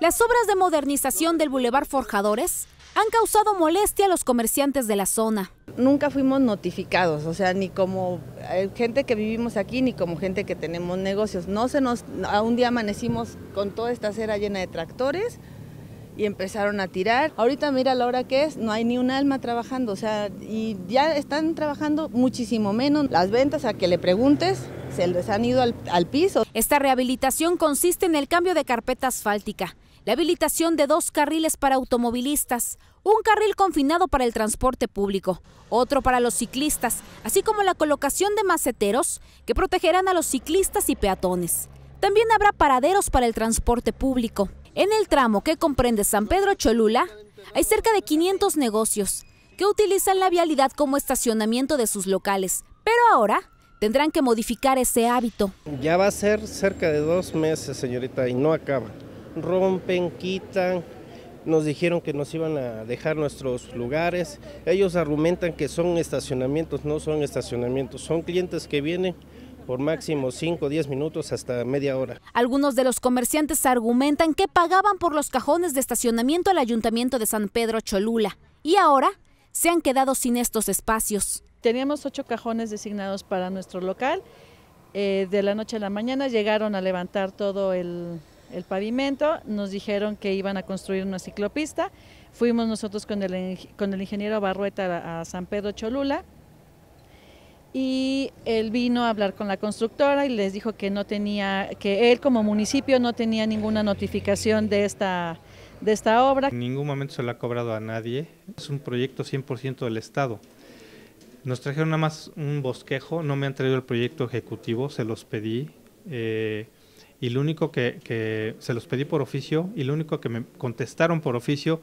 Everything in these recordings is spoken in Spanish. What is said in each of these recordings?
Las obras de modernización del Boulevard Forjadores han causado molestia a los comerciantes de la zona. Nunca fuimos notificados, o sea, ni como eh, gente que vivimos aquí, ni como gente que tenemos negocios. No se nos, un día amanecimos con toda esta acera llena de tractores y empezaron a tirar. Ahorita mira la hora que es, no hay ni un alma trabajando, o sea, y ya están trabajando muchísimo menos. Las ventas a que le preguntes se les han ido al piso. Esta rehabilitación consiste en el cambio de carpeta asfáltica la habilitación de dos carriles para automovilistas, un carril confinado para el transporte público, otro para los ciclistas, así como la colocación de maceteros que protegerán a los ciclistas y peatones. También habrá paraderos para el transporte público. En el tramo que comprende San Pedro Cholula, hay cerca de 500 negocios que utilizan la vialidad como estacionamiento de sus locales, pero ahora tendrán que modificar ese hábito. Ya va a ser cerca de dos meses, señorita, y no acaba rompen, quitan, nos dijeron que nos iban a dejar nuestros lugares. Ellos argumentan que son estacionamientos, no son estacionamientos, son clientes que vienen por máximo 5 o 10 minutos hasta media hora. Algunos de los comerciantes argumentan que pagaban por los cajones de estacionamiento al Ayuntamiento de San Pedro Cholula y ahora se han quedado sin estos espacios. Teníamos ocho cajones designados para nuestro local. Eh, de la noche a la mañana llegaron a levantar todo el, el pavimento, nos dijeron que iban a construir una ciclopista, fuimos nosotros con el, con el ingeniero Barrueta a, San Pedro Cholula y él vino a hablar con la constructora y les dijo que no tenía, que él como municipio no tenía ninguna notificación de esta, de esta obra. En ningún momento se la ha cobrado a nadie, es un proyecto 100% del Estado. Nos trajeron nada más un bosquejo, no me han traído el proyecto ejecutivo, se los pedí. Eh, y lo único que, se los pedí por oficio y lo único que me contestaron por oficio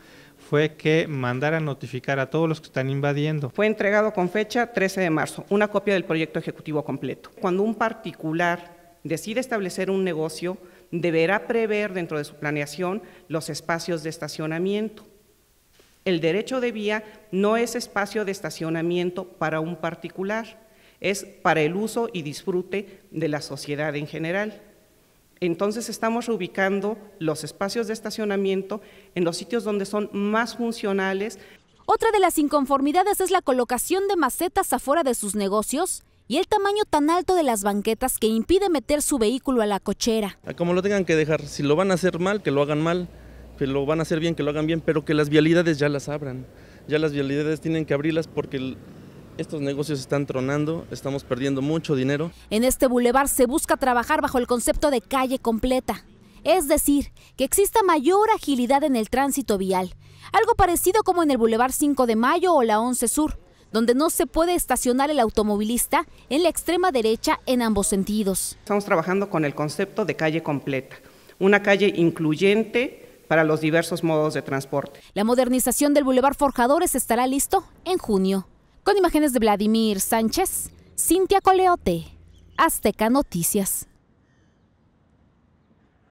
fue que mandaran notificar a todos los que están invadiendo. Fue entregado con fecha 13 de marzo, una copia del proyecto ejecutivo completo. Cuando un particular decide establecer un negocio, deberá prever dentro de su planeación los espacios de estacionamiento. El derecho de vía no es espacio de estacionamiento para un particular, es para el uso y disfrute de la sociedad en general. Entonces estamos reubicando los espacios de estacionamiento en los sitios donde son más funcionales. Otra de las inconformidades es la colocación de macetas afuera de sus negocios y el tamaño tan alto de las banquetas que impide meter su vehículo a la cochera. Ah, como lo tengan que dejar, si lo van a hacer mal, que lo hagan mal, que lo van a hacer bien, que lo hagan bien, pero que las vialidades ya las abran. Ya las vialidades tienen que abrirlas porque estos negocios están tronando, estamos perdiendo mucho dinero. En este bulevar se busca trabajar bajo el concepto de calle completa, es decir, que exista mayor agilidad en el tránsito vial, algo parecido como en el bulevar 5 de Mayo o la 11 Sur, donde no se puede estacionar el automovilista en la extrema derecha en ambos sentidos. Estamos trabajando con el concepto de calle completa, una calle incluyente, para los diversos modos de transporte. La modernización del bulevar Forjadores estará listo en junio. Con imágenes de Vladimir Sánchez, Cintia Coleote, Azteca Noticias.